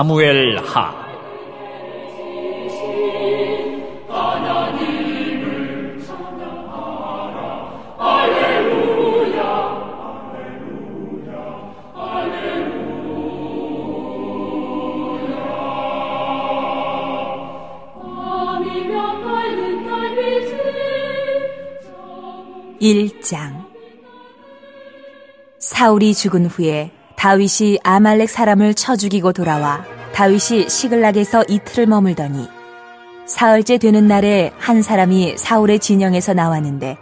사무엘 하 일장 사울이 죽은 후에 다윗이 아말렉 사람을 쳐 죽이고 돌아와 다윗이 시글락에서 이틀을 머물더니 사흘째 되는 날에 한 사람이 사울의 진영에서 나왔는데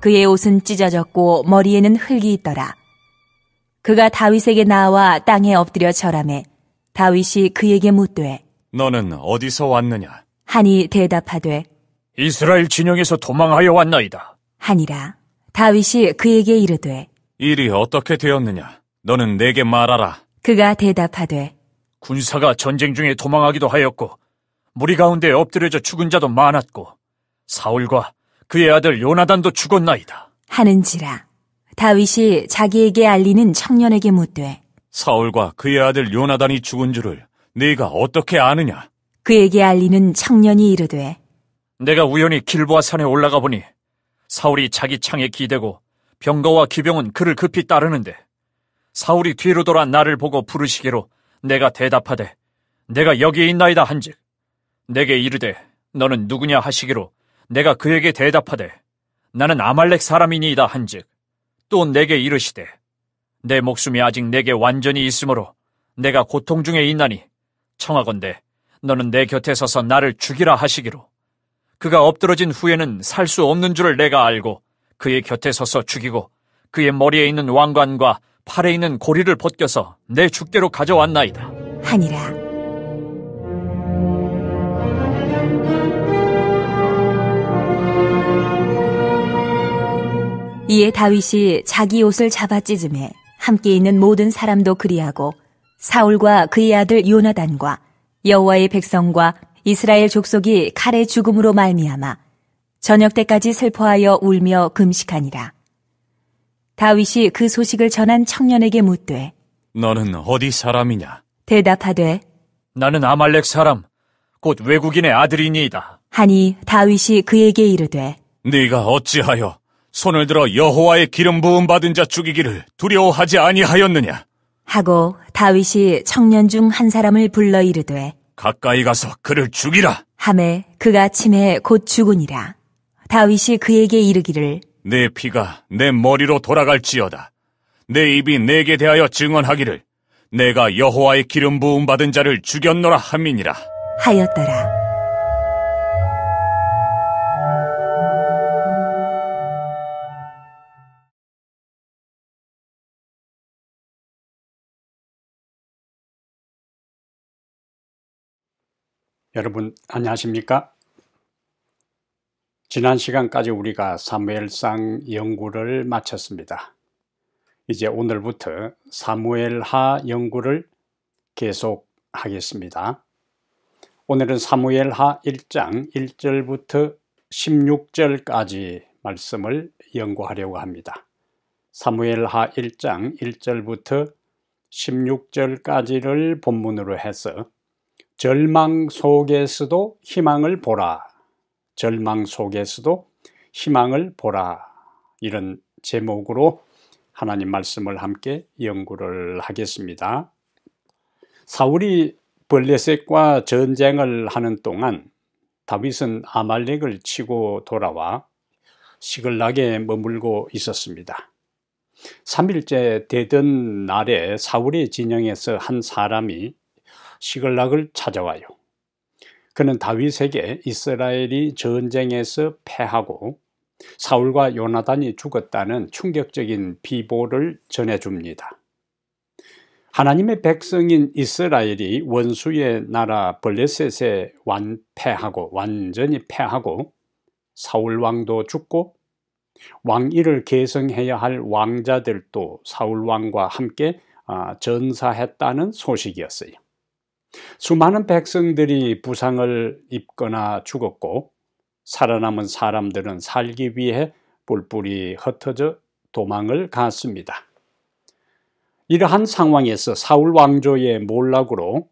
그의 옷은 찢어졌고 머리에는 흙이 있더라. 그가 다윗에게 나와 땅에 엎드려 절함에 다윗이 그에게 묻되 너는 어디서 왔느냐? 하니 대답하되 이스라엘 진영에서 도망하여 왔나이다. 하니라 다윗이 그에게 이르되 일이 어떻게 되었느냐? 너는 내게 말하라. 그가 대답하되 군사가 전쟁 중에 도망하기도 하였고 무리 가운데 엎드려져 죽은 자도 많았고 사울과 그의 아들 요나단도 죽었나이다. 하는지라 다윗이 자기에게 알리는 청년에게 묻되 사울과 그의 아들 요나단이 죽은 줄을 네가 어떻게 아느냐? 그에게 알리는 청년이 이르되 내가 우연히 길보아 산에 올라가 보니 사울이 자기 창에 기대고 병거와 기병은 그를 급히 따르는데 사울이 뒤로 돌아 나를 보고 부르시기로 내가 대답하되 내가 여기 에 있나이다 한즉 내게 이르되 너는 누구냐 하시기로 내가 그에게 대답하되 나는 아말렉 사람이니이다 한즉 또 내게 이르시되 내 목숨이 아직 내게 완전히 있으므로 내가 고통 중에 있나니 청하건대 너는 내 곁에 서서 나를 죽이라 하시기로 그가 엎드러진 후에는 살 수 없는 줄을 내가 알고 그의 곁에 서서 죽이고 그의 머리에 있는 왕관과 팔에 있는 고리를 벗겨서 내 죽대로 가져왔나이다. 하니라. 이에 다윗이 자기 옷을 잡아 찢음에 함께 있는 모든 사람도 그리하고 사울과 그의 아들 요나단과 여호와의 백성과 이스라엘 족속이 칼의 죽음으로 말미암아 저녁 때까지 슬퍼하여 울며 금식하니라. 다윗이 그 소식을 전한 청년에게 묻되 너는 어디 사람이냐? 대답하되 나는 아말렉 사람 곧 외국인의 아들이니이다. 하니 다윗이 그에게 이르되 네가 어찌하여 손을 들어 여호와의 기름 부음 받은 자 죽이기를 두려워하지 아니하였느냐? 하고 다윗이 청년 중 한 사람을 불러 이르되 가까이 가서 그를 죽이라. 하매 그가 침에 곧 죽으니라. 다윗이 그에게 이르기를 내 피가 내 머리로 돌아갈지어다. 내 입이 내게 대하여 증언하기를 내가 여호와의 기름 부음 받은 자를 죽였노라 함이니라 하였더라. 여러분 안녕하십니까? 지난 시간까지 우리가 사무엘상 연구를 마쳤습니다. 이제 오늘부터 사무엘하 연구를 계속 하겠습니다. 오늘은 사무엘하 1장 1절부터 16절까지 말씀을 연구하려고 합니다. 사무엘하 1장 1절부터 16절까지를 본문으로 해서 절망 속에서도 희망을 보라 절망 속에서도 희망을 보라. 이런 제목으로 하나님 말씀을 함께 연구를 하겠습니다. 사울이 벌레색과 전쟁을 하는 동안 다윗은 아말렉을 치고 돌아와 시글락에 머물고 있었습니다. 3일째 되던 날에 사울의 진영에서 한 사람이 시글락을 찾아와요. 그는 다윗에게 이스라엘이 전쟁에서 패하고 사울과 요나단이 죽었다는 충격적인 비보를 전해줍니다. 하나님의 백성인 이스라엘이 원수의 나라 블레셋에 완패하고 완전히 패하고 사울 왕도 죽고 왕위를 계승해야 할 왕자들도 사울 왕과 함께 아, 전사했다는 소식이었어요. 수많은 백성들이 부상을 입거나 죽었고 살아남은 사람들은 살기 위해 뿔뿔이 흩어져 도망을 갔습니다. 이러한 상황에서 사울 왕조의 몰락으로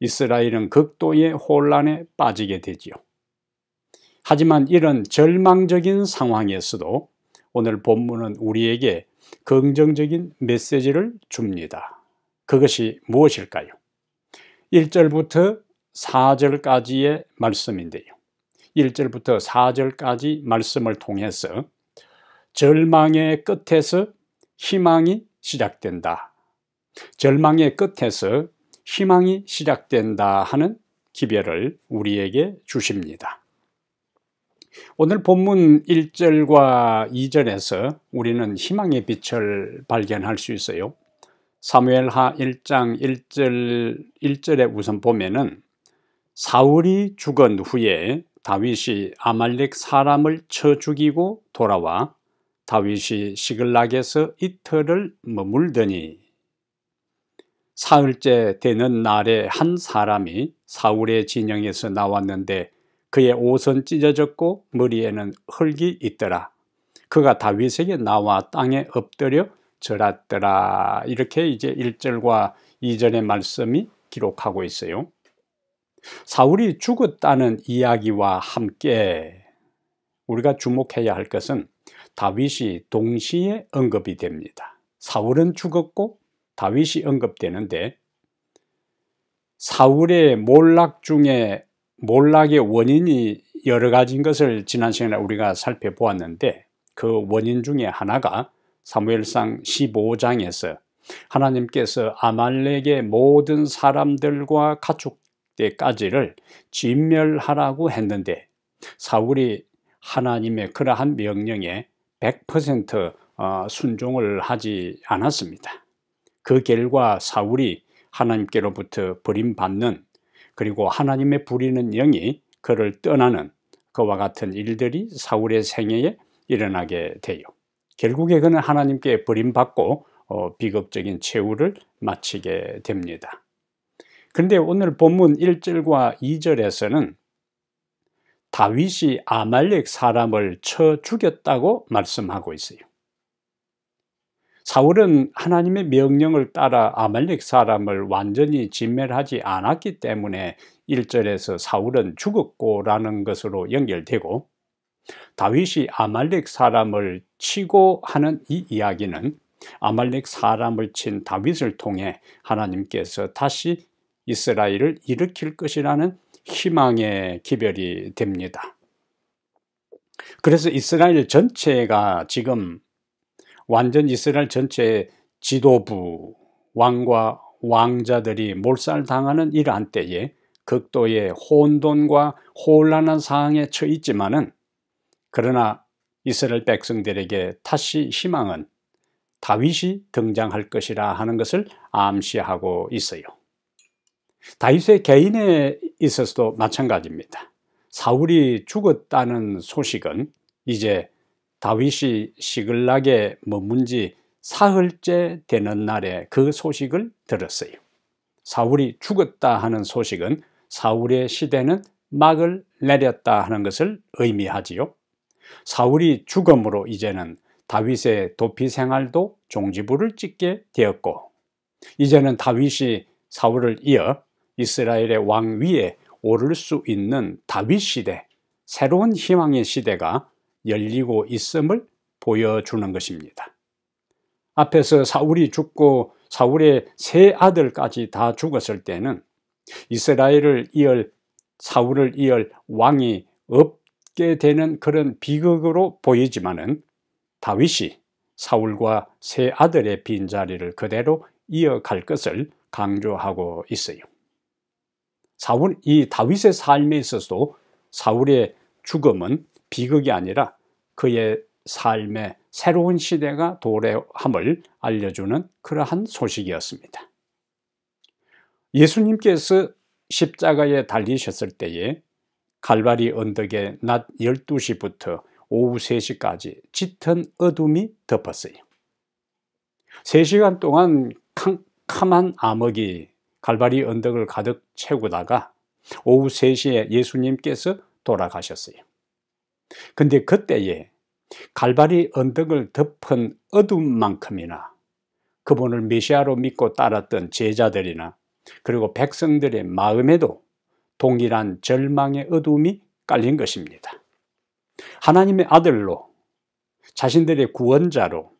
이스라엘은 극도의 혼란에 빠지게 되지요. 하지만 이런 절망적인 상황에서도 오늘 본문은 우리에게 긍정적인 메시지를 줍니다. 그것이 무엇일까요? 1절부터 4절까지의 말씀인데요. 1절부터 4절까지 말씀을 통해서 절망의 끝에서 희망이 시작된다. 절망의 끝에서 희망이 시작된다 하는 기별을 우리에게 주십니다. 오늘 본문 1절과 2절에서 우리는 희망의 빛을 발견할 수 있어요. 사무엘하 1장 1절 1절에 우선 보면은 사울이 죽은 후에 다윗이 아말렉 사람을 쳐 죽이고 돌아와 다윗이 시글락에서 이틀을 머물더니 사흘째 되는 날에 한 사람이 사울의 진영에서 나왔는데 그의 옷은 찢어졌고 머리에는 흙이 있더라. 그가 다윗에게 나와 땅에 엎드려 절았더라. 이렇게 이제 1절과 2절의 말씀이 기록하고 있어요. 사울이 죽었다는 이야기와 함께 우리가 주목해야 할 것은 다윗이 동시에 언급이 됩니다. 사울은 죽었고 다윗이 언급되는데 사울의 몰락 중에 몰락의 원인이 여러 가지인 것을 지난 시간에 우리가 살펴보았는데 그 원인 중에 하나가 사무엘상 15장에서 하나님께서 아말렉의 모든 사람들과 가축대까지를 진멸하라고 했는데 사울이 하나님의 그러한 명령에 100% 어, 순종을 하지 않았습니다. 그 결과 사울이 하나님께로부터 버림받는 그리고 하나님의 부리는 영이 그를 떠나는 그와 같은 일들이 사울의 생애에 일어나게 돼요. 결국에 그는 하나님께 버림받고 어, 비극적인 최후를 마치게 됩니다. 그런데 오늘 본문 1절과 2절에서는 다윗이 아말렉 사람을 쳐 죽였다고 말씀하고 있어요. 사울은 하나님의 명령을 따라 아말렉 사람을 완전히 진멸하지 않았기 때문에 1절에서 사울은 죽었고라는 것으로 연결되고 다윗이 아말렉 사람을 치고 하는 이 이야기는 아말렉 사람을 친 다윗을 통해 하나님께서 다시 이스라엘을 일으킬 것이라는 희망의 기별이 됩니다. 그래서 이스라엘 전체가 지금 완전 이스라엘 전체의 지도부, 왕과 왕자들이 몰살당하는 이러한 때에 극도의 혼돈과 혼란한 상황에 처해 있지만은 그러나 이스라엘 백성들에게 다시 희망은 다윗이 등장할 것이라 하는 것을 암시하고 있어요. 다윗의 개인에 있어서도 마찬가지입니다. 사울이 죽었다는 소식은 이제 다윗이 시글락에 머문 지 사흘째 되는 날에 그 소식을 들었어요. 사울이 죽었다 하는 소식은 사울의 시대는 막을 내렸다 하는 것을 의미하지요. 사울이 죽음으로 이제는 다윗의 도피 생활도 종지부를 찍게 되었고 이제는 다윗이 사울을 이어 이스라엘의 왕위에 오를 수 있는 다윗 시대, 새로운 희망의 시대가 열리고 있음을 보여주는 것입니다. 앞에서 사울이 죽고 사울의 세 아들까지 다 죽었을 때는 이스라엘을 이을 사울을 이을 왕이 없 겪게 되는 그런 비극으로 보이지만은 다윗이 사울과 세 아들의 빈자리를 그대로 이어갈 것을 강조하고 있어요. 사울, 이 다윗의 삶에 있어서도 사울의 죽음은 비극이 아니라 그의 삶의 새로운 시대가 도래함을 알려주는 그러한 소식이었습니다. 예수님께서 십자가에 달리셨을 때에 갈바리 언덕에 낮 12시부터 오후 3시까지 짙은 어둠이 덮었어요. 3시간 동안 캄캄한 암흑이 갈바리 언덕을 가득 채우다가 오후 3시에 예수님께서 돌아가셨어요. 근데 그때에 갈바리 언덕을 덮은 어둠만큼이나 그분을 메시아로 믿고 따랐던 제자들이나 그리고 백성들의 마음에도 동일한 절망의 어둠이 깔린 것입니다. 하나님의 아들로 자신들의 구원자로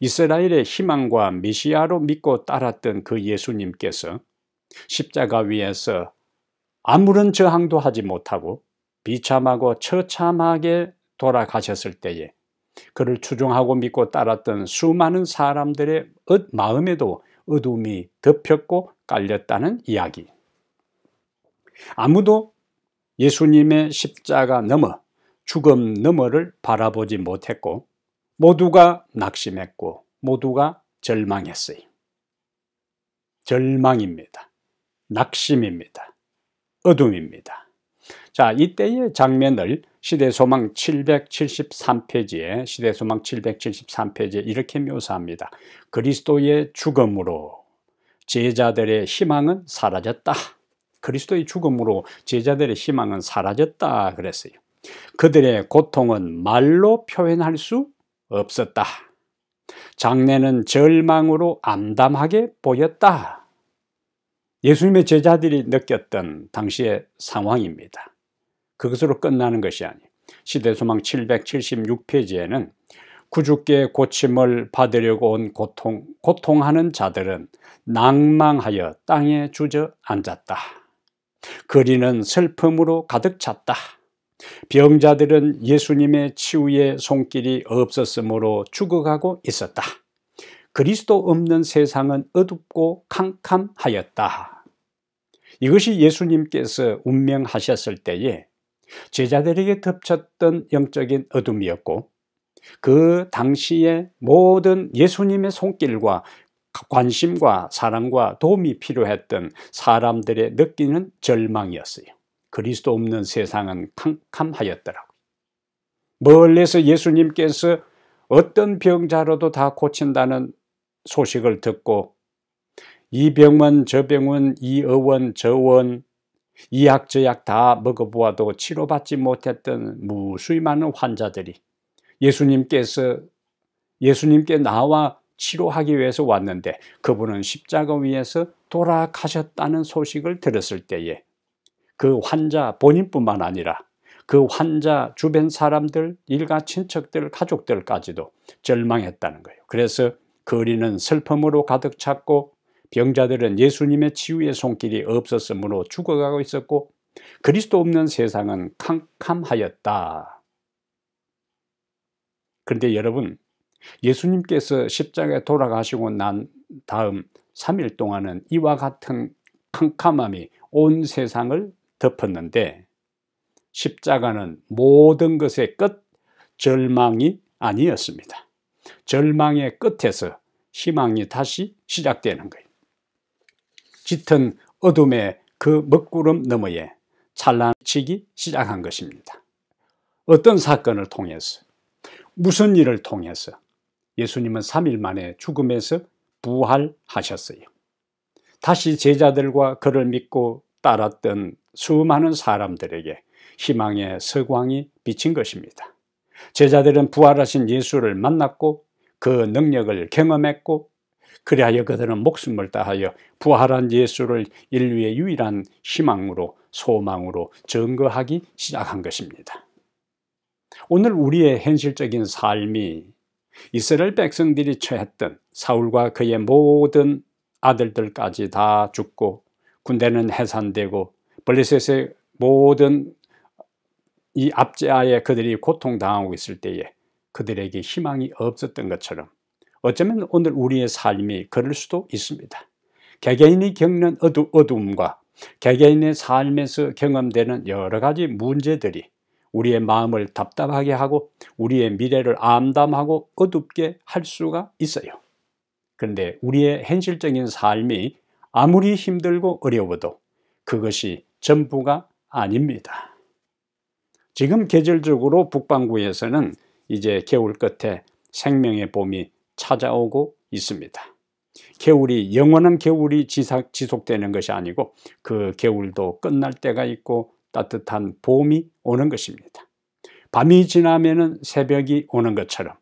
이스라엘의 희망과 메시아로 믿고 따랐던 그 예수님께서 십자가 위에서 아무런 저항도 하지 못하고 비참하고 처참하게 돌아가셨을 때에 그를 추종하고 믿고 따랐던 수많은 사람들의 마음에도 어둠이 덮였고 깔렸다는 이야기. 아무도 예수님의 십자가 너머, 죽음 너머를 바라보지 못했고 모두가 낙심했고 모두가 절망했어요. 절망입니다. 낙심입니다. 어둠입니다. 자, 이때의 장면을 시대소망 773페이지에 시대소망 773페이지에 이렇게 묘사합니다. 그리스도의 죽음으로 제자들의 희망은 사라졌다. 그리스도의 죽음으로 제자들의 희망은 사라졌다 그랬어요. 그들의 고통은 말로 표현할 수 없었다. 장래는 절망으로 암담하게 보였다. 예수님의 제자들이 느꼈던 당시의 상황입니다. 그것으로 끝나는 것이 아니. 시대소망 776페이지에는 구주께 고침을 받으려고 온 고통, 고통하는 자들은 낭망하여 땅에 주저앉았다. 거리는 슬픔으로 가득 찼다. 병자들은 예수님의 치유의 손길이 없었으므로 죽어가고 있었다. 그리스도 없는 세상은 어둡고 캄캄하였다. 이것이 예수님께서 운명하셨을 때에 제자들에게 덮쳤던 영적인 어둠이었고 그 당시의 모든 예수님의 손길과 관심과 사랑과 도움이 필요했던 사람들의 느끼는 절망이었어요. 그리스도 없는 세상은 캄캄하였더라고요. 멀리서 예수님께서 어떤 병자로도 다 고친다는 소식을 듣고 이 병원 저 병원 이 의원 저원 이 약저 약 다 먹어보아도 치료받지 못했던 무수히 많은 환자들이 예수님께서 예수님께 나와 치료하기 위해서 왔는데 그분은 십자가 위에서 돌아가셨다는 소식을 들었을 때에 그 환자 본인뿐만 아니라 그 환자 주변 사람들, 일가 친척들, 가족들까지도 절망했다는 거예요. 그래서 거리는 슬픔으로 가득 찼고 병자들은 예수님의 치유의 손길이 없었으므로 죽어가고 있었고 그리스도 없는 세상은 캄캄하였다. 그런데 여러분 예수님께서 십자가에 돌아가시고 난 다음 3일 동안은 이와 같은 캄캄함이 온 세상을 덮었는데 십자가는 모든 것의 끝 절망이 아니었습니다. 절망의 끝에서 희망이 다시 시작되는 거예요. 짙은 어둠의 그 먹구름 너머에 찬란치기 시작한 것입니다. 어떤 사건을 통해서 무슨 일을 통해서 예수님은 3일 만에 죽음에서 부활하셨어요. 다시 제자들과 그를 믿고 따랐던 수많은 사람들에게 희망의 서광이 비친 것입니다. 제자들은 부활하신 예수를 만났고 그 능력을 경험했고 그리하여 그들은 목숨을 다하여 부활한 예수를 인류의 유일한 희망으로 소망으로 증거하기 시작한 것입니다. 오늘 우리의 현실적인 삶이 이스라엘 백성들이 처했던 사울과 그의 모든 아들들까지 다 죽고 군대는 해산되고 블레셋의 모든 이 압제하에 그들이 고통당하고 있을 때에 그들에게 희망이 없었던 것처럼 어쩌면 오늘 우리의 삶이 그럴 수도 있습니다. 개개인이 겪는 어두, 어두움과 개개인의 삶에서 경험되는 여러 가지 문제들이 우리의 마음을 답답하게 하고 우리의 미래를 암담하고 어둡게 할 수가 있어요. 그런데 우리의 현실적인 삶이 아무리 힘들고 어려워도 그것이 전부가 아닙니다. 지금 계절적으로 북반구에서는 이제 겨울 끝에 생명의 봄이 찾아오고 있습니다. 겨울이 영원한 겨울이 지속되는 것이 아니고 그 겨울도 끝날 때가 있고 따뜻한 봄이 오는 것입니다. 밤이 지나면 새벽이 오는 것처럼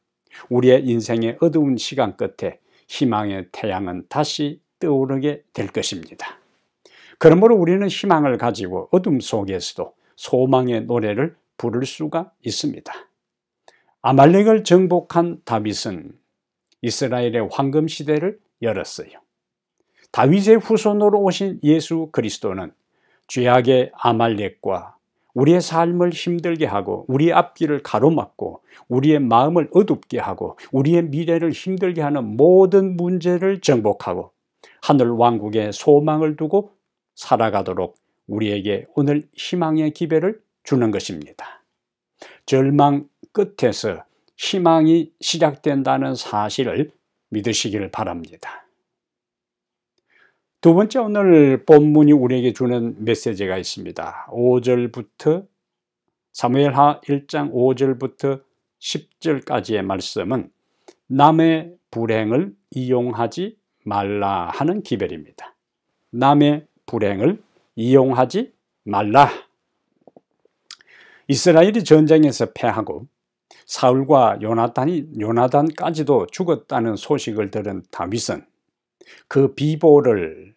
우리의 인생의 어두운 시간 끝에 희망의 태양은 다시 떠오르게 될 것입니다. 그러므로 우리는 희망을 가지고 어둠 속에서도 소망의 노래를 부를 수가 있습니다. 아말렉을 정복한 다윗은 이스라엘의 황금 시대를 열었어요. 다윗의 후손으로 오신 예수 그리스도는 죄악의 아말렉과 우리의 삶을 힘들게 하고 우리의 앞길을 가로막고 우리의 마음을 어둡게 하고 우리의 미래를 힘들게 하는 모든 문제를 정복하고 하늘 왕국의 소망을 두고 살아가도록 우리에게 오늘 희망의 기회를 주는 것입니다. 절망 끝에서 희망이 시작된다는 사실을 믿으시기를 바랍니다. 두 번째 오늘 본문이 우리에게 주는 메시지가 있습니다. 5절부터 사무엘하 1장 5절부터 10절까지의 말씀은 남의 불행을 이용하지 말라 하는 기별입니다. 남의 불행을 이용하지 말라. 이스라엘이 전쟁에서 패하고 사울과 요나단이 요나단까지도 죽었다는 소식을 들은 다윗은 그 비보를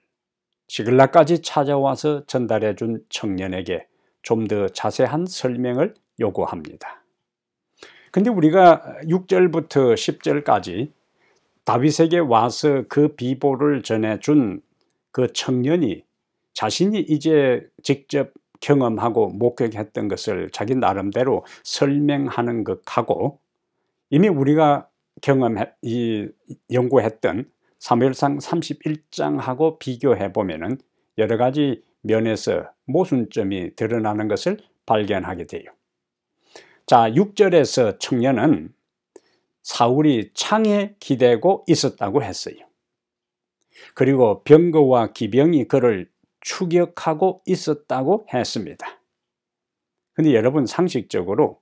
지글라까지 찾아와서 전달해 준 청년에게 좀 더 자세한 설명을 요구합니다. 근데 우리가 6절부터 10절까지 다윗에게 와서 그 비보를 전해준 그 청년이 자신이 이제 직접 경험하고 목격했던 것을 자기 나름대로 설명하는 것하고 이미 우리가 경험 이 연구했던 사무엘상 31장하고 비교해 보면은 여러 가지 면에서 모순점이 드러나는 것을 발견하게 돼요. 자, 6절에서 청년은 사울이 창에 기대고 있었다고 했어요. 그리고 병거와 기병이 그를 추격하고 있었다고 했습니다. 근데 여러분 상식적으로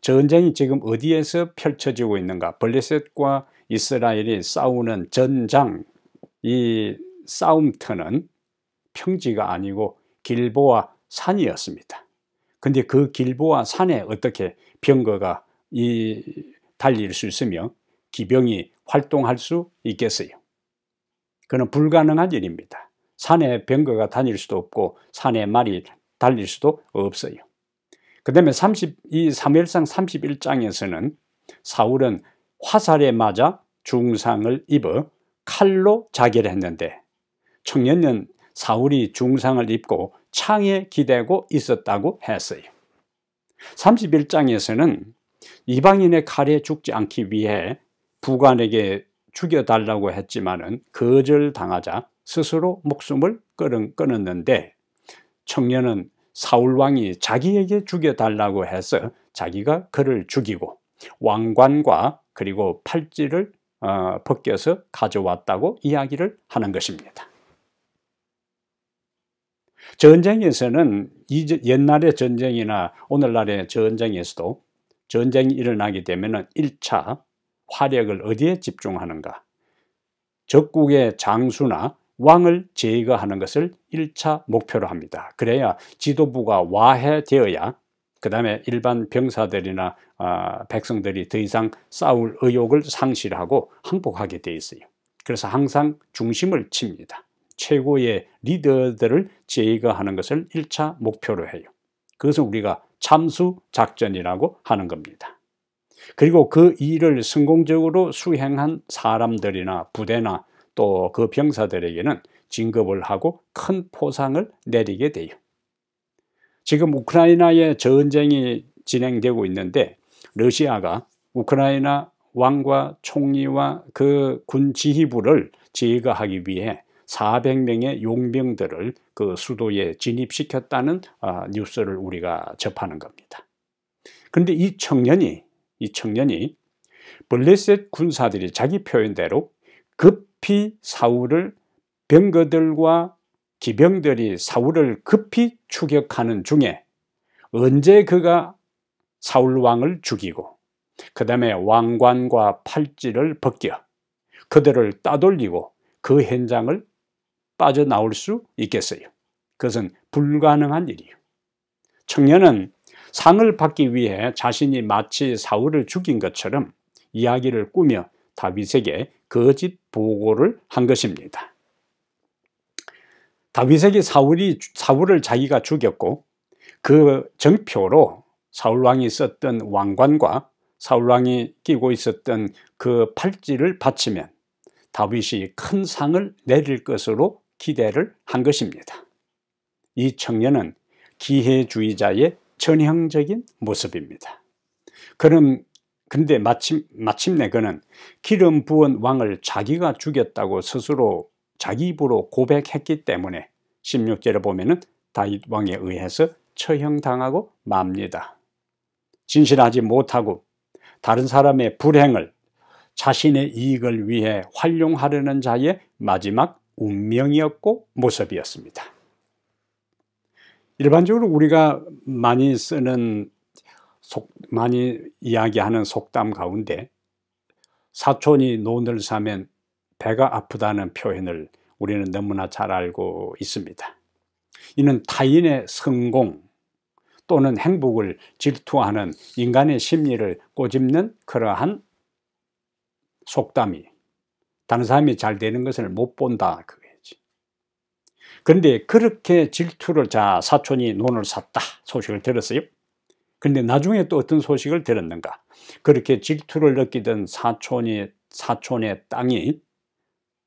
전쟁이 지금 어디에서 펼쳐지고 있는가 블레셋과 이스라엘이 싸우는 전장 이 싸움터는 평지가 아니고 길보와 산이었습니다 근데 그 길보와 산에 어떻게 병거가 이 달릴 수 있으며 기병이 활동할 수 있겠어요 그는 불가능한 일입니다 산에 병거가 다닐 수도 없고 산에 말이 달릴 수도 없어요 그 다음에 30, 이사무상 31장에서는 사울은 화살에 맞아 중상을 입어 칼로 자결했는데 청년은 사울이 중상을 입고 창에 기대고 있었다고 했어요. 31장에서는 이방인의 칼에 죽지 않기 위해 부관에게 죽여달라고 했지만은 거절당하자 스스로 목숨을 끊었는데 청년은 사울 왕이 자기에게 죽여달라고 해서 자기가 그를 죽이고 왕관과 그리고 팔찌를 어, 벗겨서 가져왔다고 이야기를 하는 것입니다. 전쟁에서는 옛날의 전쟁이나 오늘날의 전쟁에서도 전쟁이 일어나게 되면 1차 화력을 어디에 집중하는가 적국의 장수나 왕을 제거하는 것을 1차 목표로 합니다. 그래야 지도부가 와해되어야 그 다음에 일반 병사들이나 어, 백성들이 더 이상 싸울 의욕을 상실하고 항복하게 돼 있어요. 그래서 항상 중심을 칩니다. 최고의 리더들을 제거하는 것을 1차 목표로 해요. 그것을 우리가 참수 작전이라고 하는 겁니다. 그리고 그 일을 성공적으로 수행한 사람들이나 부대나 또그 병사들에게는 진급을 하고 큰 포상을 내리게 돼요. 지금 우크라이나의 전쟁이 진행되고 있는데 러시아가 우크라이나 왕과 총리와 그 군 지휘부를 제거하기 위해 400명의 용병들을 그 수도에 진입시켰다는 아, 뉴스를 우리가 접하는 겁니다. 그런데 이 청년이 이 청년이 블레셋 군사들이 자기 표현대로 급 급히 사울을 병거들과 기병들이 사울을 급히 추격하는 중에 언제 그가 사울 왕을 죽이고 그 다음에 왕관과 팔찌를 벗겨 그들을 따돌리고 그 현장을 빠져나올 수 있겠어요. 그것은 불가능한 일이요. 청년은 상을 받기 위해 자신이 마치 사울을 죽인 것처럼 이야기를 꾸며 다윗에게 거짓 보고를 한 것입니다. 다윗에게 사울이 사울을 자기가 죽였고 그 정표로 사울 왕이 썼던 왕관과 사울 왕이 끼고 있었던 그 팔찌를 바치면 다윗이 큰 상을 내릴 것으로 기대를 한 것입니다. 이 청년은 기회주의자의 전형적인 모습입니다. 그는 근데 마침, 마침내 그는 기름 부은 왕을 자기가 죽였다고 스스로 자기 입으로 고백했기 때문에 16절에 보면은 다윗 왕에 의해서 처형당하고 맙니다. 진실하지 못하고 다른 사람의 불행을 자신의 이익을 위해 활용하려는 자의 마지막 운명이었고 모습이었습니다. 일반적으로 우리가 많이 쓰는 속, 많이 이야기하는 속담 가운데 사촌이 논을 사면 배가 아프다는 표현을 우리는 너무나 잘 알고 있습니다. 이는 타인의 성공 또는 행복을 질투하는 인간의 심리를 꼬집는 그러한 속담이 다른 사람이 잘 되는 것을 못 본다 그거지. 그런데 그렇게 질투를 자 사촌이 논을 샀다 소식을 들었어요. 그런데 나중에 또 어떤 소식을 들었는가? 그렇게 질투를 느끼던 사촌이 사촌의 땅이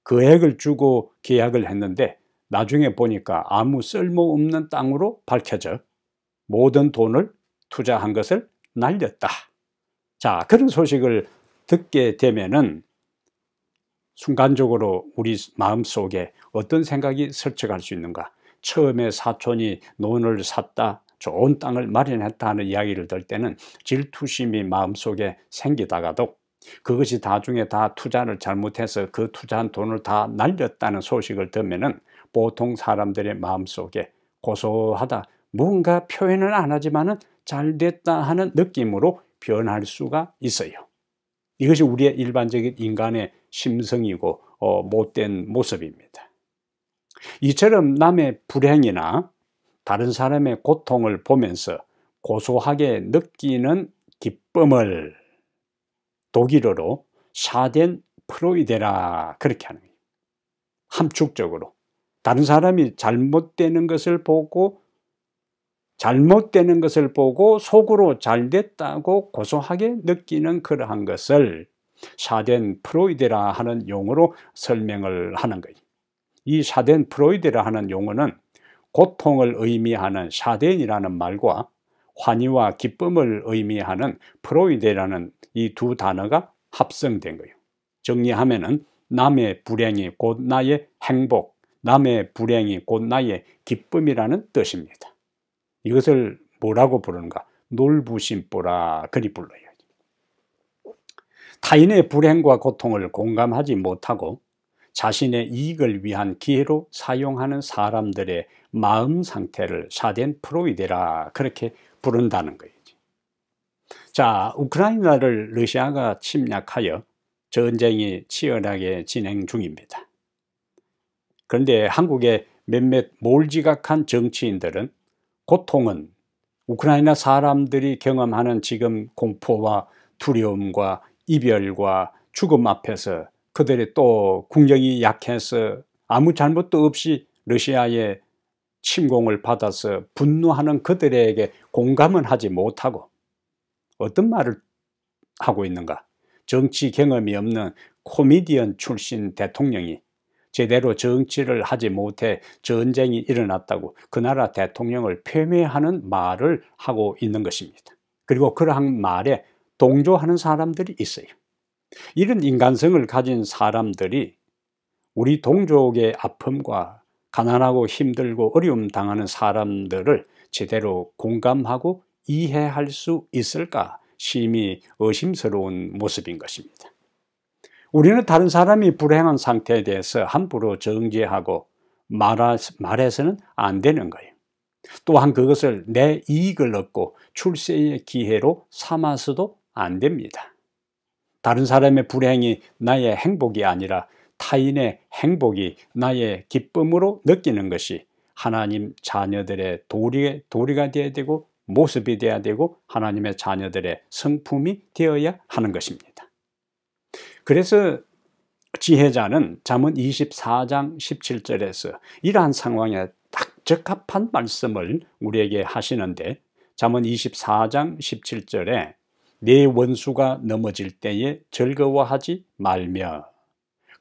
그액을 주고 계약을 했는데 나중에 보니까 아무 쓸모없는 땅으로 밝혀져 모든 돈을 투자한 것을 날렸다. 자, 그런 소식을 듣게 되면은 순간적으로 우리 마음속에 어떤 생각이 설치할수 있는가? 처음에 사촌이 논을 샀다, 좋은 땅을 마련했다는 이야기를 들 때는 질투심이 마음속에 생기다가도 그것이 나중에 다 투자를 잘못해서 그 투자한 돈을 다 날렸다는 소식을 들으면 보통 사람들의 마음속에 고소하다 뭔가 표현을 안 하지만 은잘 됐다 하는 느낌으로 변할 수가 있어요. 이것이 우리의 일반적인 인간의 심성이고 어, 못된 모습입니다. 이처럼 남의 불행이나 다른 사람의 고통을 보면서 고소하게 느끼는 기쁨을 독일어로 사덴 프로이데라 그렇게 하는 거예요. 함축적으로 다른 사람이 잘못되는 것을 보고 잘못되는 것을 보고 속으로 잘됐다고 고소하게 느끼는 그러한 것을 사덴 프로이데라 하는 용어로 설명을 하는 거예요. 이 사덴 프로이데라 하는 용어는 고통을 의미하는 샤덴이라는 말과 환희와 기쁨을 의미하는 프로이데라는 이 두 단어가 합성된 거예요. 정리하면 남의 불행이 곧 나의 행복, 남의 불행이 곧 나의 기쁨이라는 뜻입니다. 이것을 뭐라고 부르는가? 놀부심보라 그리 불러요. 타인의 불행과 고통을 공감하지 못하고 자신의 이익을 위한 기회로 사용하는 사람들의 마음 상태를 사덴 프로이데라 그렇게 부른다는 거예요. 자, 우크라이나를 러시아가 침략하여 전쟁이 치열하게 진행 중입니다. 그런데 한국의 몇몇 몰지각한 정치인들은 고통은 우크라이나 사람들이 경험하는 지금 공포와 두려움과 이별과 죽음 앞에서 그들이 또 국력이 약해서 아무 잘못도 없이 러시아에 침공을 받아서 분노하는 그들에게 공감은 하지 못하고 어떤 말을 하고 있는가? 정치 경험이 없는 코미디언 출신 대통령이 제대로 정치를 하지 못해 전쟁이 일어났다고 그 나라 대통령을 폐훼하는 말을 하고 있는 것입니다. 그리고 그러한 말에 동조하는 사람들이 있어요. 이런 인간성을 가진 사람들이 우리 동족의 아픔과 가난하고 힘들고 어려움 당하는 사람들을 제대로 공감하고 이해할 수 있을까 심히 의심스러운 모습인 것입니다. 우리는 다른 사람이 불행한 상태에 대해서 함부로 정죄하고 말해서는 안 되는 거예요. 또한 그것을 내 이익을 얻고 출세의 기회로 삼아서도 안 됩니다. 다른 사람의 불행이 나의 행복이 아니라 타인의 행복이 나의 기쁨으로 느끼는 것이 하나님 자녀들의 도리, 도리가 되어야 되고 모습이 되어야 되고 하나님의 자녀들의 성품이 되어야 하는 것입니다. 그래서 지혜자는 잠언 24장 17절에서 이러한 상황에 딱 적합한 말씀을 우리에게 하시는데 잠언 24장 17절에 내 원수가 넘어질 때에 즐거워하지 말며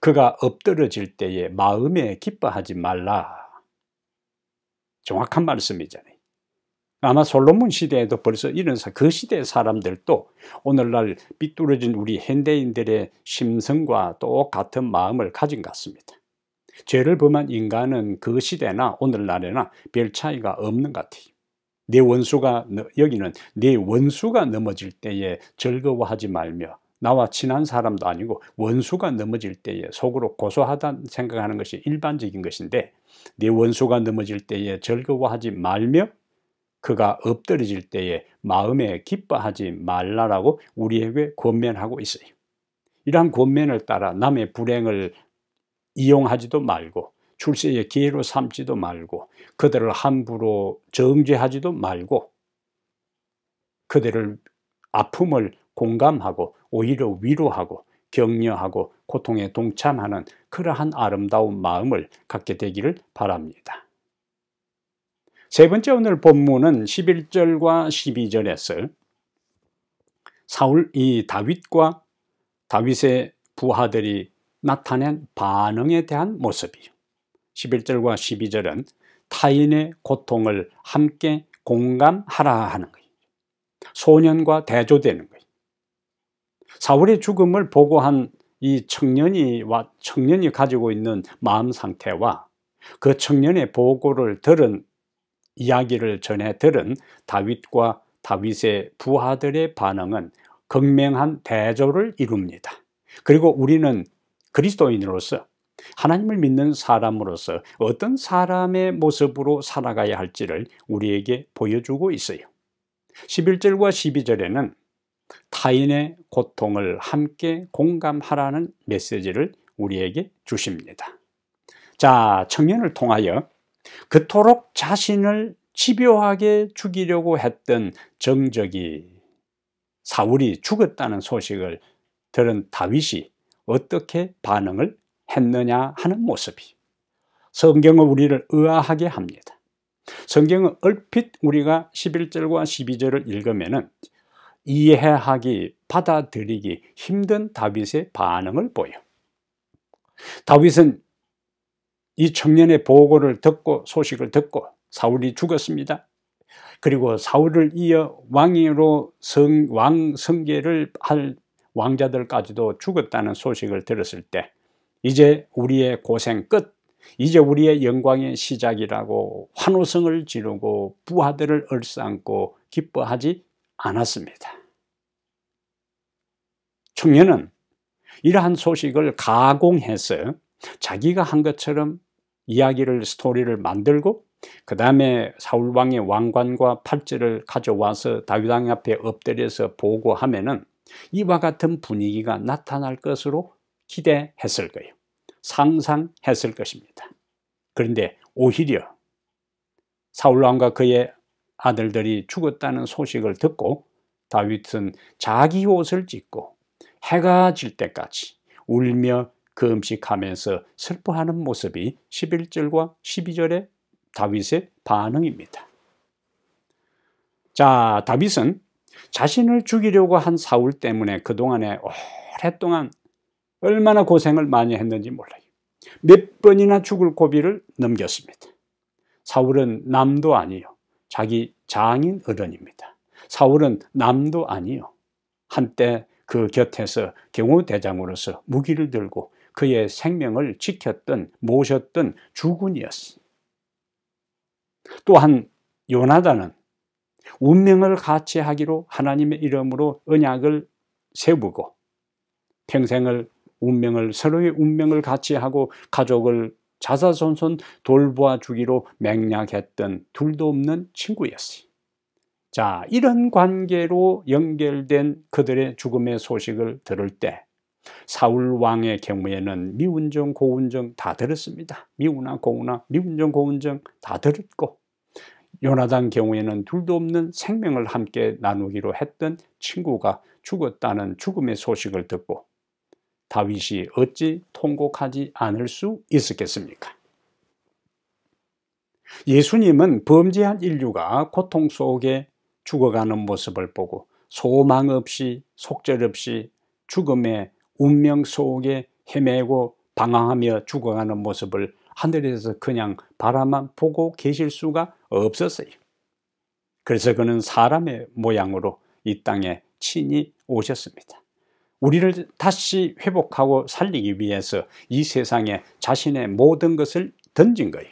그가 엎드러질 때에 마음에 기뻐하지 말라. 정확한 말씀이잖아요. 아마 솔로몬 시대에도 벌써 이런 그 시대 사람들도 오늘날 삐뚤어진 우리 현대인들의 심성과 똑같은 마음을 가진 같습니다. 죄를 범한 인간은 그 시대나 오늘날에나 별 차이가 없는 것 같아요. 내 원수가 여기는 내 원수가 넘어질 때에 즐거워하지 말며 나와 친한 사람도 아니고 원수가 넘어질 때에 속으로 고소하다 는 생각하는 것이 일반적인 것인데 네 원수가 넘어질 때에 즐거워하지 말며 그가 엎드려질 때에 마음에 기뻐하지 말라라고 우리에게 권면하고 있어요. 이러한 권면을 따라 남의 불행을 이용하지도 말고 출세의 기회로 삼지도 말고 그들을 함부로 정죄하지도 말고 그들을 아픔을 공감하고 오히려 위로하고 격려하고 고통에 동참하는 그러한 아름다운 마음을 갖게 되기를 바랍니다. 세 번째 오늘 본문은 11절과 12절에 쓸 사울 이 다윗과 다윗의 부하들이 나타낸 반응에 대한 모습이요. 11절과 12절은 타인의 고통을 함께 공감하라 하는 거예요. 소년과 대조되는 거예요. 사울의 죽음을 보고한 이 청년이 와 청년이 가지고 있는 마음 상태와 그 청년의 보고를 들은 이야기를 전해 들은 다윗과 다윗의 부하들의 반응은 극명한 대조를 이룹니다. 그리고 우리는 그리스도인으로서 하나님을 믿는 사람으로서 어떤 사람의 모습으로 살아가야 할지를 우리에게 보여주고 있어요. 11절과 12절에는 타인의 고통을 함께 공감하라는 메시지를 우리에게 주십니다. 자, 청년을 통하여 그토록 자신을 집요하게 죽이려고 했던 정적이 사울이 죽었다는 소식을 들은 다윗이 어떻게 반응을 했느냐 하는 모습이 성경은 우리를 의아하게 합니다. 성경은 얼핏 우리가 11절과 12절을 읽으면 이해하기, 받아들이기 힘든 다윗의 반응을 보여. 다윗은 이 청년의 보고를 듣고 소식을 듣고 사울이 죽었습니다. 그리고 사울을 이어 왕위로 성, 왕 성계를 할 왕자들까지도 죽었다는 소식을 들었을 때 이제 우리의 고생 끝 이제 우리의 영광의 시작이라고 환호성을 지르고 부하들을 얼싸안고 기뻐하지 않았습니다. 청년은 이러한 소식을 가공해서 자기가 한 것처럼 이야기를 스토리를 만들고 그 다음에 사울왕의 왕관과 팔찌를 가져와서 다윗왕 앞에 엎드려서 보고하면은 이와 같은 분위기가 나타날 것으로 기대했을 거예요. 상상했을 것입니다. 그런데 오히려 사울왕과 그의 아들들이 죽었다는 소식을 듣고 다윗은 자기 옷을 찢고 해가 질 때까지 울며 금식하면서 슬퍼하는 모습이 11절과 12절의 다윗의 반응입니다. 자, 다윗은 자신을 죽이려고 한 사울 때문에 그동안에 오랫동안 얼마나 고생을 많이 했는지 몰라요. 몇 번이나 죽을 고비를 넘겼습니다. 사울은 남도 아니요. 자기 장인 어른입니다. 사울은 남도 아니요. 한때 그 곁에서 경호대장으로서 무기를 들고 그의 생명을 지켰던 모셨던 주군이었습 또한 요나단은 운명을 같이 하기로 하나님의 이름으로 언약을 세우고 평생을 운명을 서로의 운명을 같이 하고 가족을 자사손손 돌보아 주기로 맹약했던 둘도 없는 친구였어요. 자, 이런 관계로 연결된 그들의 죽음의 소식을 들을 때 사울 왕의 경우에는 미운정 고운정 다 들었습니다. 미우나 고우나 미운정 고운정 다 들었고 요나단 경우에는 둘도 없는 생명을 함께 나누기로 했던 친구가 죽었다는 죽음의 소식을 듣고 다윗이 어찌 통곡하지 않을 수 있었겠습니까? 예수님은 범죄한 인류가 고통 속에 죽어가는 모습을 보고 소망 없이 속절 없이 죽음의 운명 속에 헤매고 방황하며 죽어가는 모습을 하늘에서 그냥 바라만 보고 계실 수가 없었어요. 그래서 그는 사람의 모양으로 이 땅에 친히 오셨습니다. 우리를 다시 회복하고 살리기 위해서 이 세상에 자신의 모든 것을 던진 거예요.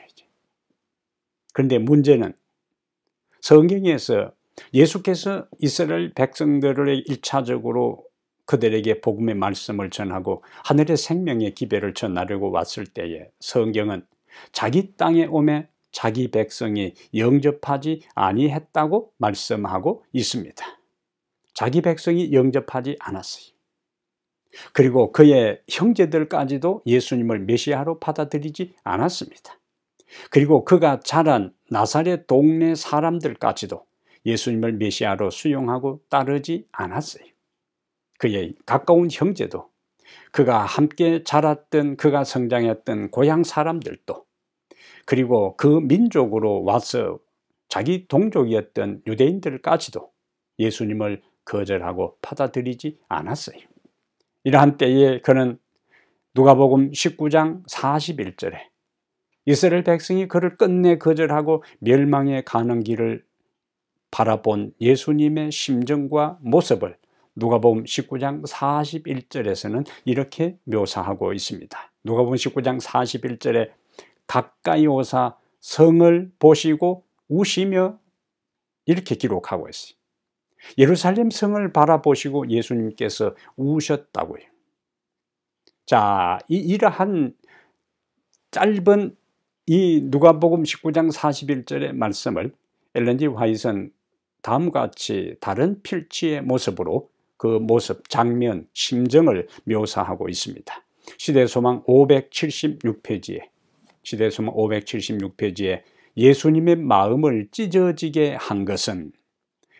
그런데 문제는 성경에서 예수께서 이스라엘 백성들을 1차적으로 그들에게 복음의 말씀을 전하고 하늘의 생명의 기별을 전하려고 왔을 때에 성경은 자기 땅에 오매 자기 백성이 영접하지 아니했다고 말씀하고 있습니다. 자기 백성이 영접하지 않았어요. 그리고 그의 형제들까지도 예수님을 메시아로 받아들이지 않았습니다. 그리고 그가 자란 나사렛 동네 사람들까지도 예수님을 메시아로 수용하고 따르지 않았어요. 그의 가까운 형제도 그가 함께 자랐던 그가 성장했던 고향 사람들도 그리고 그 민족으로 와서 자기 동족이었던 유대인들까지도 예수님을 거절하고 받아들이지 않았어요. 이러한 때에 그는 누가복음 19장 41절에 이스라엘 백성이 그를 끝내 거절하고 멸망에 가는 길을 바라본 예수님의 심정과 모습을 누가복음 19장 41절에서는 이렇게 묘사하고 있습니다. 누가복음 19장 41절에 가까이 오사 성을 보시고 우시며 이렇게 기록하고 있어요. 예루살렘 성을 바라보시고 예수님께서 우셨다고요. 자, 이 이러한 짧은 이 누가복음 19장 41절의 말씀을 엘렌지 화이선 다음과 같이 다른 필지의 모습으로 그 모습, 장면, 심정을 묘사하고 있습니다. 시대소망 576페이지에 시대소망 576페이지에 예수님의 마음을 찢어지게 한 것은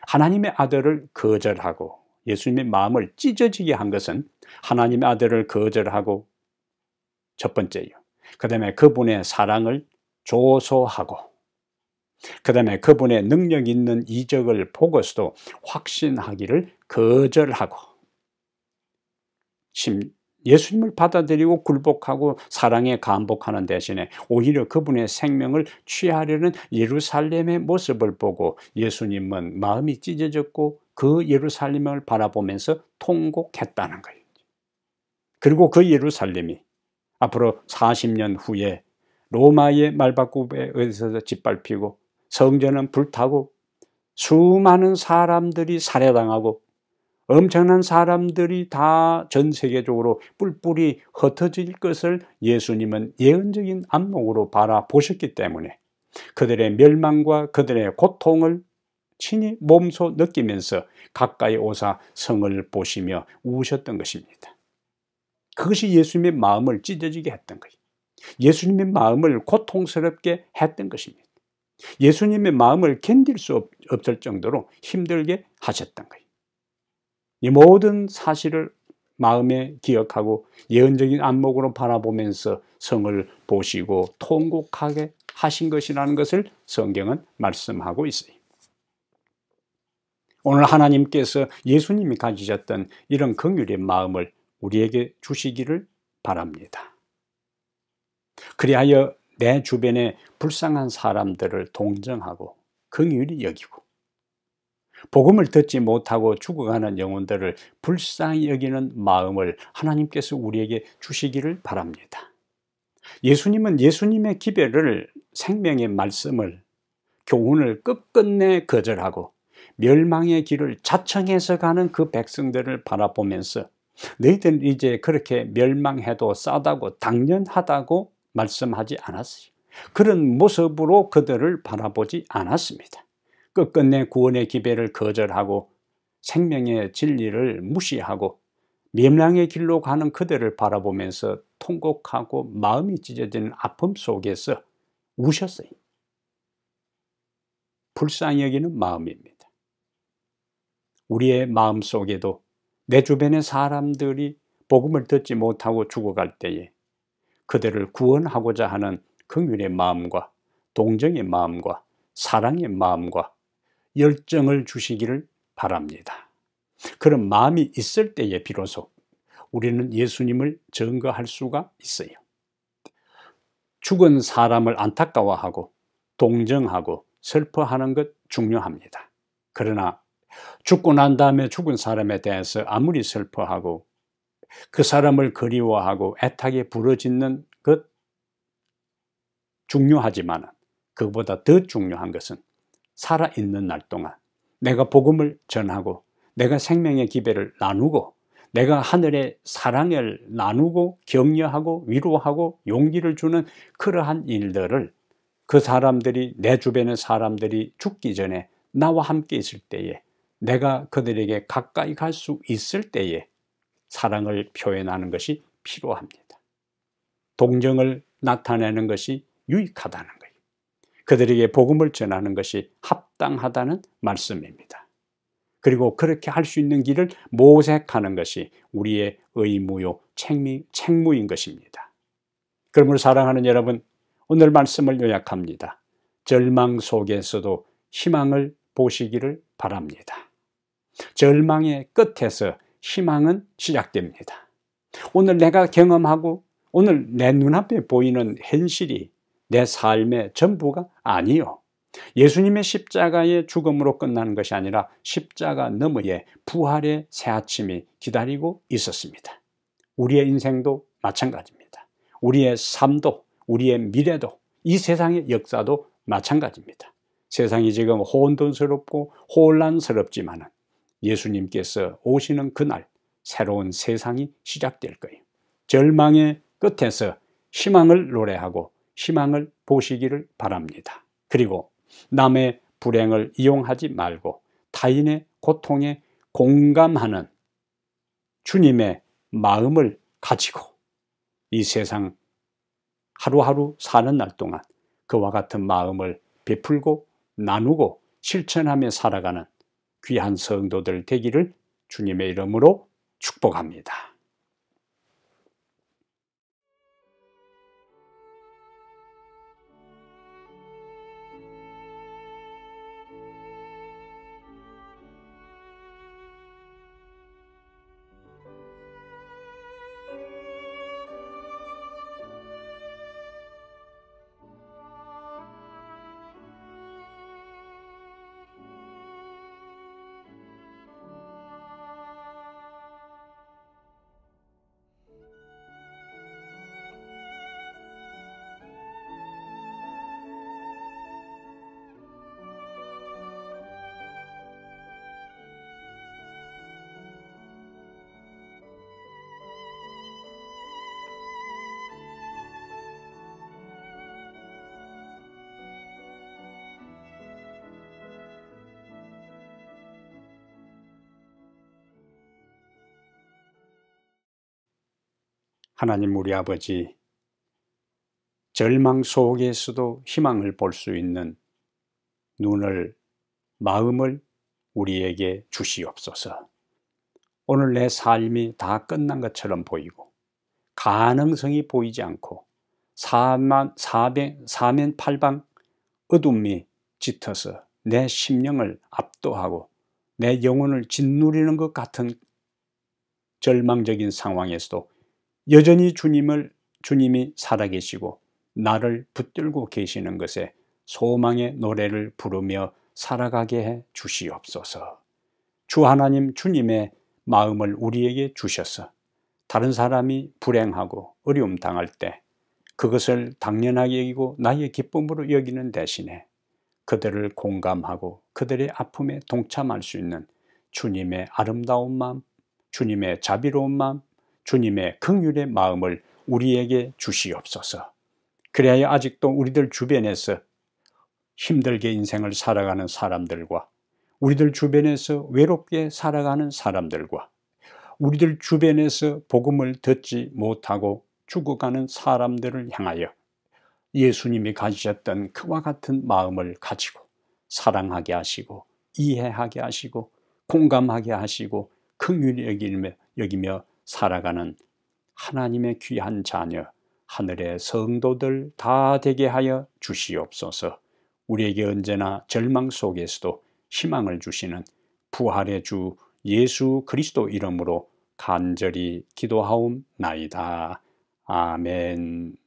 하나님의 아들을 거절하고 예수님의 마음을 찢어지게 한 것은 하나님의 아들을 거절하고 첫 번째요. 그 다음에 그분의 사랑을 조소하고 그 다음에 그분의 능력 있는 이적을 보고서도 확신하기를 거절하고 예수님을 받아들이고 굴복하고 사랑에 감복하는 대신에 오히려 그분의 생명을 취하려는 예루살렘의 모습을 보고 예수님은 마음이 찢어졌고 그 예루살렘을 바라보면서 통곡했다는 거예요. 그리고 그 예루살렘이 앞으로 40년 후에 로마의 말바꿈에 의해서 짓밟히고 성전은 불타고 수많은 사람들이 살해당하고 엄청난 사람들이 다 전 세계적으로 뿔뿔이 흩어질 것을 예수님은 예언적인 안목으로 바라보셨기 때문에 그들의 멸망과 그들의 고통을 친히 몸소 느끼면서 가까이 오사 성을 보시며 우셨던 것입니다. 그것이 예수님의 마음을 찢어지게 했던 것이 예수님의 마음을 고통스럽게 했던 것입니다. 예수님의 마음을 견딜 수 없을 정도로 힘들게 하셨던 거예 이 모든 사실을 마음에 기억하고 예언적인 안목으로 바라보면서 성을 보시고 통곡하게 하신 것이라는 것을 성경은 말씀하고 있어요. 오늘 하나님께서 예수님이 가지셨던 이런 긍휼의 마음을 우리에게 주시기를 바랍니다. 그리하여 내 주변에 불쌍한 사람들을 동정하고 긍휼히 여기고 복음을 듣지 못하고 죽어가는 영혼들을 불쌍히 여기는 마음을 하나님께서 우리에게 주시기를 바랍니다. 예수님은 예수님의 기별을 생명의 말씀을 교훈을 끝끝내 거절하고 멸망의 길을 자청해서 가는 그 백성들을 바라보면서 너희들 이제 그렇게 멸망해도 싸다고 당연하다고 말씀하지 않았어요. 그런 모습으로 그들을 바라보지 않았습니다. 끝끝내 구원의 기배를 거절하고 생명의 진리를 무시하고 멸망의 길로 가는 그들을 바라보면서 통곡하고 마음이 찢어지는 아픔 속에서 우셨어요. 불쌍히 여기는 마음입니다. 우리의 마음 속에도 내 주변의 사람들이 복음을 듣지 못하고 죽어갈 때에 그들을 구원하고자 하는 긍휼의 마음과 동정의 마음과 사랑의 마음과 열정을 주시기를 바랍니다. 그런 마음이 있을 때에 비로소 우리는 예수님을 증거할 수가 있어요. 죽은 사람을 안타까워하고 동정하고 슬퍼하는 것 중요합니다. 그러나 죽고 난 다음에 죽은 사람에 대해서 아무리 슬퍼하고 그 사람을 그리워하고 애타게 부러짓는 것 중요하지만 그보다 더 중요한 것은 살아있는 날 동안 내가 복음을 전하고 내가 생명의 기배를 나누고 내가 하늘의 사랑을 나누고 격려하고 위로하고 용기를 주는 그러한 일들을 그 사람들이 내 주변의 사람들이 죽기 전에 나와 함께 있을 때에 내가 그들에게 가까이 갈 수 있을 때에 사랑을 표현하는 것이 필요합니다. 동정을 나타내는 것이 유익하다는 그들에게 복음을 전하는 것이 합당하다는 말씀입니다. 그리고 그렇게 할 수 있는 길을 모색하는 것이 우리의 의무요 책미, 책무인 것입니다. 그러므로 사랑하는 여러분, 오늘 말씀을 요약합니다. 절망 속에서도 희망을 보시기를 바랍니다. 절망의 끝에서 희망은 시작됩니다. 오늘 내가 경험하고 오늘 내 눈앞에 보이는 현실이 내 삶의 전부가 아니요. 예수님의 십자가의 죽음으로 끝나는 것이 아니라 십자가 너머에 부활의 새 아침이 기다리고 있었습니다. 우리의 인생도 마찬가지입니다. 우리의 삶도 우리의 미래도 이 세상의 역사도 마찬가지입니다. 세상이 지금 혼돈스럽고 혼란스럽지만 예수님께서 오시는 그날 새로운 세상이 시작될 거예요. 절망의 끝에서 희망을 노래하고 희망을 보시기를 바랍니다. 그리고 남의 불행을 이용하지 말고 타인의 고통에 공감하는 주님의 마음을 가지고 이 세상 하루하루 사는 날 동안 그와 같은 마음을 베풀고 나누고 실천하며 살아가는 귀한 성도들 되기를 주님의 이름으로 축복합니다. 하나님 우리 아버지 절망 속에서도 희망을 볼 수 있는 눈을 마음을 우리에게 주시옵소서. 오늘 내 삶이 다 끝난 것처럼 보이고 가능성이 보이지 않고 사만 사백 사면팔방 어둠이 짙어서 내 심령을 압도하고 내 영혼을 짓누리는 것 같은 절망적인 상황에서도 여전히 주님을 주님이 살아계시고 나를 붙들고 계시는 것에 소망의 노래를 부르며 살아가게 해 주시옵소서. 주 하나님 주님의 마음을 우리에게 주셔서 다른 사람이 불행하고 어려움 당할 때 그것을 당연하게 여기고 나의 기쁨으로 여기는 대신에 그들을 공감하고 그들의 아픔에 동참할 수 있는 주님의 아름다운 마음, 주님의 자비로운 마음, 주님의 긍휼의 마음을 우리에게 주시옵소서. 그래야 아직도 우리들 주변에서 힘들게 인생을 살아가는 사람들과 우리들 주변에서 외롭게 살아가는 사람들과 우리들 주변에서 복음을 듣지 못하고 죽어가는 사람들을 향하여 예수님이 가지셨던 그와 같은 마음을 가지고 사랑하게 하시고 이해하게 하시고 공감하게 하시고 긍휼히 여기며, 살아가는 하나님의 귀한 자녀, 하늘의 성도들 다 되게 하여 주시옵소서. 우리에게 언제나 절망 속에서도 희망을 주시는 부활의 주 예수 그리스도 이름으로 간절히 기도하옵나이다. 아멘.